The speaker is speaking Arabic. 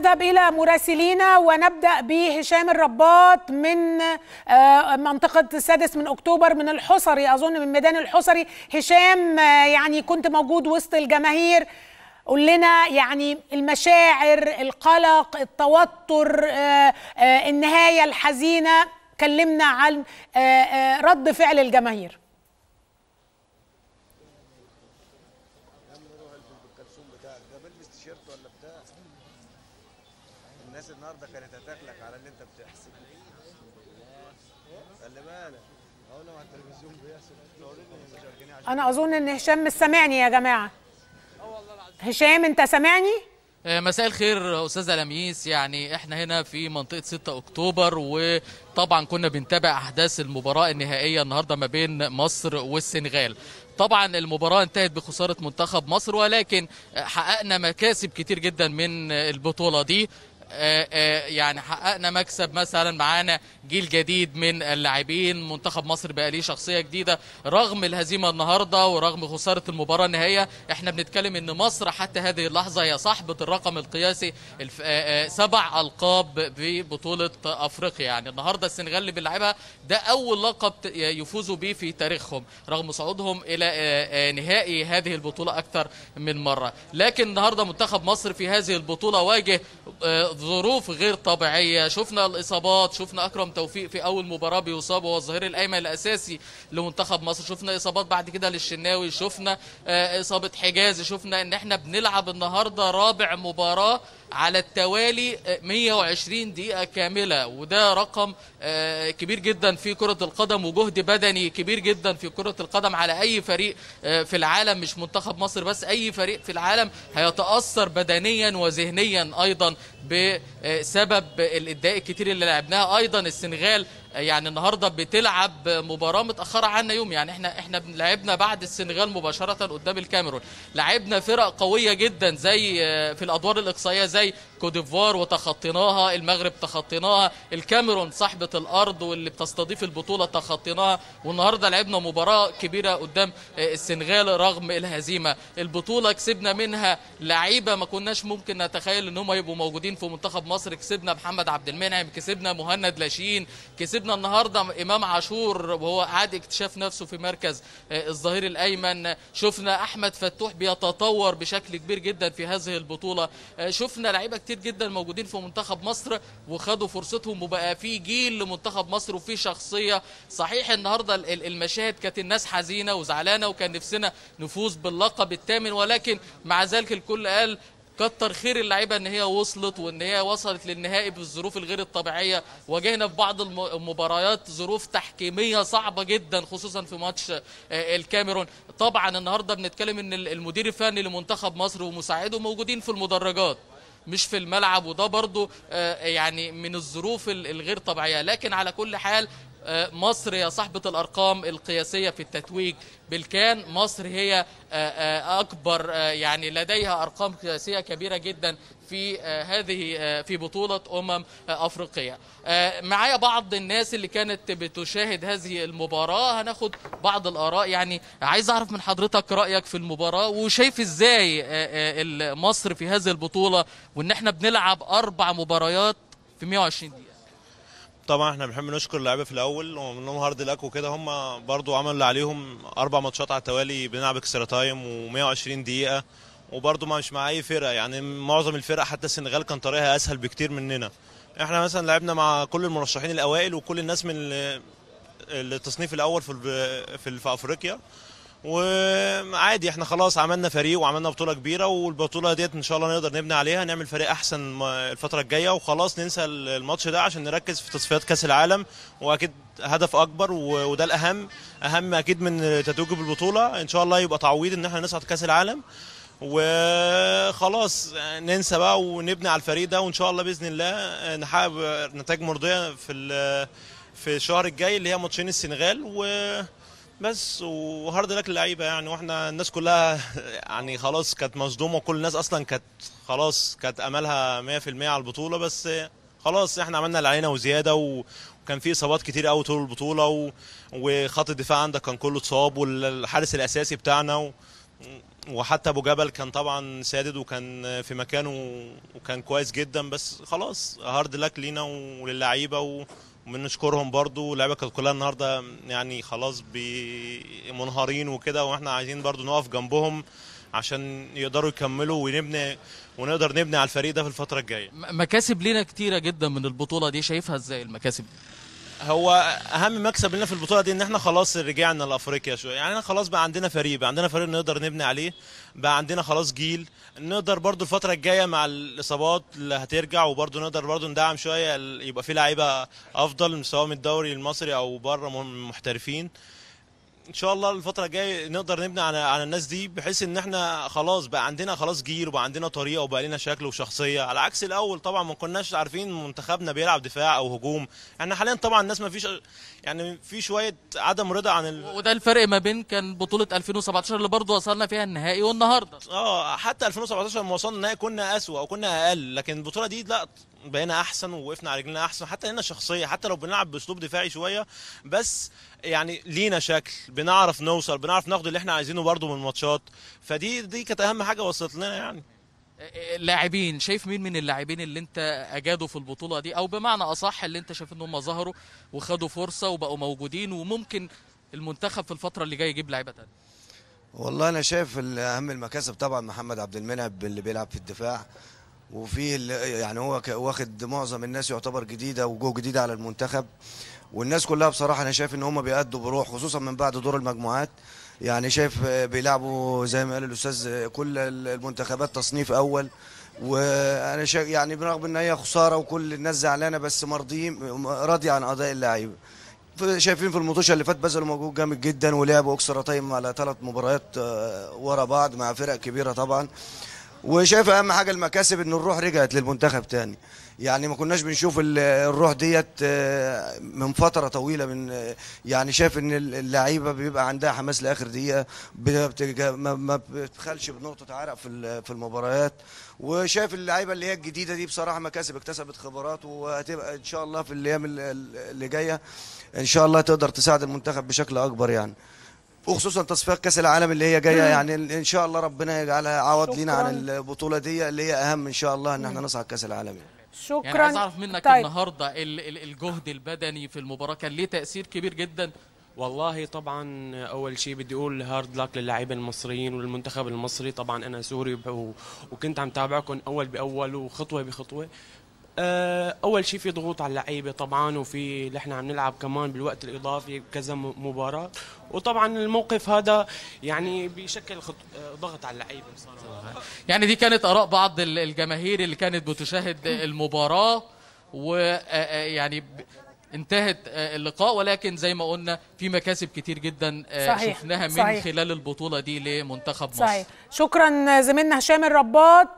نذهب إلى مراسلينا ونبدأ بهشام الرباط من آه، منطقة السادس من أكتوبر من الحصري أظن من ميدان الحصري هشام آه، يعني كنت موجود وسط الجماهير قول لنا يعني المشاعر القلق التوتر آه، النهاية الحزينة كلمنا عن رد فعل الجماهير الناس النهارده كانت هتاكلك على اللي انت بتحسب خلي بالك لهم على التلفزيون انا اظن ان هشام مش سامعني يا جماعه هشام انت سامعني آه، مساء الخير استاذ لميس يعني احنا هنا في منطقه 6 اكتوبر وطبعا كنا بنتابع احداث المباراه النهائيه النهارده ما بين مصر والسنغال طبعا المباراة انتهت بخسارة منتخب مصر ولكن حققنا مكاسب كتير جدا من البطولة دي آه، آه، يعني حققنا مكسب مثلا معانا جيل جديد من اللاعبين منتخب مصر بقى ليه شخصيه جديده رغم الهزيمه النهارده ورغم خساره المباراه النهائيه احنا بنتكلم ان مصر حتى هذه اللحظه هي صاحبه الرقم القياسي آه، سبع القاب في بطوله افريقيا يعني النهارده السنغال اللي بنلعبها ده اول لقب يفوزوا به في تاريخهم رغم صعودهم الى نهائي هذه البطوله اكثر من مره لكن النهارده منتخب مصر في هذه البطوله واجه ظروف غير طبيعيه شفنا الاصابات شفنا اكرم توفيق في اول مباراه بيصاب وهو الظهير الايمن الاساسي لمنتخب مصر شفنا اصابات بعد كده للشناوي شفنا آه، اصابه حجازي شفنا ان احنا بنلعب النهارده رابع مباراه على التوالي 120 آه، دقيقة كاملة وده رقم آه، كبير جدا في كرة القدم وجهد بدني كبير جدا في كرة القدم على أي فريق في العالم مش منتخب مصر بس أي فريق في العالم هيتأثر بدنيا وذهنيا أيضا بسبب الاداء الكتير اللي لعبناها ايضا السنغال يعني النهارده بتلعب مباراه متاخره عنا يوم يعني احنا احنا لعبنا بعد السنغال مباشره قدام الكاميرون لعبنا فرق قويه جدا زي آه، في الادوار الاقصائيه زي كوديفوار وتخطيناها المغرب تخطيناها الكاميرون صاحبه الارض واللي بتستضيف البطوله تخطيناها والنهارده لعبنا مباراه كبيره قدام آه، السنغال رغم الهزيمه البطوله كسبنا منها لعيبه ما كناش ممكن نتخيل ان هم يبقوا موجودين في منتخب مصر كسبنا محمد عبد المنعم كسبنا مهند لاشين كسبنا سيبنا النهارده امام عاشور وهو عاد اكتشاف نفسه في مركز آه، الظهير الايمن شفنا احمد فتوح بيتطور بشكل كبير جدا في هذه البطوله آه، شفنا لعيبه كتير جدا موجودين في منتخب مصر وخدوا فرصتهم وبقى في جيل لمنتخب مصر وفي شخصيه صحيح النهارده المشاهد كانت الناس حزينه وزعلانه وكان نفسنا نفوز باللقب الثامن ولكن مع ذلك الكل قال كتر خير اللعيبه ان هي وصلت وان هي وصلت للنهائي بالظروف الغير الطبيعيه واجهنا في بعض المباريات ظروف تحكيميه صعبه جدا خصوصا في ماتش آه، الكاميرون طبعا النهارده بنتكلم ان المدير الفني لمنتخب مصر ومساعده موجودين في المدرجات مش في الملعب وده برضو آه، يعني من الظروف الغير طبيعيه لكن على كل حال آه، مصر هي صاحبة الأرقام القياسية في التتويج بالكان مصر هي آه، آه، أكبر يعني لديها أرقام قياسية كبيرة جدا في هذه في بطولة أمم أفريقية معايا بعض الناس اللي كانت بتشاهد هذه المباراة هناخد بعض الآراء يعني عايز أعرف من حضرتك رأيك في المباراة وشايف إزاي مصر في هذه البطولة وإن إحنا بنلعب أربع مباريات في 120 دقيقة طبعا احنا بنحب نشكر اللعيبه في الاول ومنهم هارد لك وكده هم برضو عملوا اللي عليهم اربع ماتشات على التوالي بنلعب اكسترا تايم و120 دقيقه وبرضو ما مش مع اي فرقه يعني معظم الفرق حتى السنغال كان طريقها اسهل بكتير مننا احنا مثلا لعبنا مع كل المرشحين الاوائل وكل الناس من التصنيف الاول في في افريقيا وعادي احنا خلاص عملنا فريق وعملنا بطوله كبيره والبطوله ديت ان شاء الله نقدر نبني عليها نعمل فريق احسن الفتره الجايه وخلاص ننسى الماتش ده عشان نركز في تصفيات كاس العالم واكيد هدف اكبر وده الاهم اهم اكيد من تتويج بالبطوله ان شاء الله يبقى تعويض ان احنا نصعد كاس العالم وخلاص ننسى بقى ونبني على الفريق ده وان شاء الله باذن الله نحقق نتائج مرضيه في في الشهر الجاي اللي هي ماتشين السنغال و بس وهارد لك اللعيبه يعني واحنا الناس كلها يعني خلاص كانت مصدومه وكل الناس اصلا كانت خلاص كانت املها 100% على البطوله بس خلاص احنا عملنا اللي علينا وزياده و... وكان في اصابات كتير قوي طول البطوله و... وخط الدفاع عندك كان كله اتصاب والحارس الاساسي بتاعنا و... وحتى ابو جبل كان طبعا سادد وكان في مكانه وكان كويس جدا بس خلاص هارد لك لينا وللعيبه و... وبنشكرهم برضو اللعيبه كانت كلها النهارده يعني خلاص منهارين وكده واحنا عايزين برضو نقف جنبهم عشان يقدروا يكملوا ونبني ونقدر نبني على الفريق ده في الفتره الجايه مكاسب لينا كتيره جدا من البطوله دي شايفها ازاي المكاسب دي هو اهم مكسب لنا في البطوله دي ان احنا خلاص رجعنا لافريقيا شويه يعني احنا خلاص بقى عندنا فريق بقى عندنا فريق نقدر نبني عليه بقى عندنا خلاص جيل نقدر برضو الفتره الجايه مع الاصابات اللي هترجع وبرضو نقدر برضو ندعم شويه يبقى في لعيبه افضل سواء من الدوري المصري او بره محترفين ان شاء الله الفتره الجايه نقدر نبني على على الناس دي بحيث ان احنا خلاص بقى عندنا خلاص جيل وبقى عندنا طريقه وبقى لنا شكل وشخصيه على عكس الاول طبعا ما كناش عارفين منتخبنا بيلعب دفاع او هجوم احنا حاليا طبعا الناس ما فيش يعني في شويه عدم رضا عن ال... وده الفرق ما بين كان بطوله 2017 اللي برضه وصلنا فيها النهائي والنهارده اه حتى 2017 لما وصلنا النهائي كنا اسوا وكنا اقل لكن البطوله دي لا بقينا احسن ووقفنا على رجلينا احسن حتى هنا شخصيه حتى لو بنلعب باسلوب دفاعي شويه بس يعني لينا شكل بنعرف نوصل بنعرف ناخد اللي احنا عايزينه برده من الماتشات فدي دي كانت اهم حاجه وصلت لنا يعني إيه، إيه، إيه، اللاعبين شايف مين من اللاعبين اللي انت اجادوا في البطوله دي او بمعنى اصح اللي انت شايف ان هم ظهروا وخدوا فرصه وبقوا موجودين وممكن المنتخب في الفتره اللي جايه يجيب لعيبه ثانيه والله انا شايف اهم المكاسب طبعا محمد عبد المنعم اللي بيلعب في الدفاع وفي يعني هو واخد معظم الناس يعتبر جديده وجوه جديده على المنتخب والناس كلها بصراحه انا شايف ان هم بيأدوا بروح خصوصا من بعد دور المجموعات يعني شايف بيلعبوا زي ما قال الاستاذ كل المنتخبات تصنيف اول وانا شايف يعني برغم ان هي خساره وكل الناس زعلانه بس مرضيين راضي عن اداء اللعيبه شايفين في المطوشه اللي فات بذلوا مجهود جامد جدا ولعبوا اكسترا تايم على ثلاث مباريات آه، ورا بعض مع فرق كبيره طبعا وشايف اهم حاجه المكاسب ان الروح رجعت للمنتخب تاني يعني ما كناش بنشوف الروح ديت آه، من فتره طويله من آه، يعني شايف ان اللعيبه بيبقى عندها حماس لاخر دقيقه ما بتبخلش بنقطه عرق في في المباريات وشايف اللعيبه اللي هي الجديده دي بصراحه مكاسب اكتسبت خبرات وهتبقى ان شاء الله في الايام اللي جايه ان شاء الله تقدر تساعد المنتخب بشكل اكبر يعني وخصوصا تصفيات كاس العالم اللي هي جايه يعني ان شاء الله ربنا يجعلها عوض لينا عن البطوله دي اللي هي اهم ان شاء الله ان احنا نصعد كاس العالم يعني. شكرا يعني عايز اعرف منك طيب. النهارده الجهد البدني في المباراه كان ليه تاثير كبير جدا والله طبعا اول شيء بدي اقول هارد لاك للاعيبه المصريين وللمنتخب المصري طبعا انا سوري وكنت عم تابعكم اول باول وخطوه بخطوه آه، اول شيء في ضغوط على اللعيبه طبعا وفي نحن عم نلعب كمان بالوقت الاضافي كذا مباراه وطبعا الموقف هذا يعني بيشكل خط... آه، ضغط على اللعيبه بصراحه يعني دي كانت اراء بعض الجماهير اللي كانت بتشاهد المباراه ويعني آه، انتهت اللقاء ولكن زي ما قلنا في مكاسب كتير جدا صحيح. شفناها من صحيح. خلال البطوله دي لمنتخب مصر صحيح. شكرا زميلنا هشام الرباط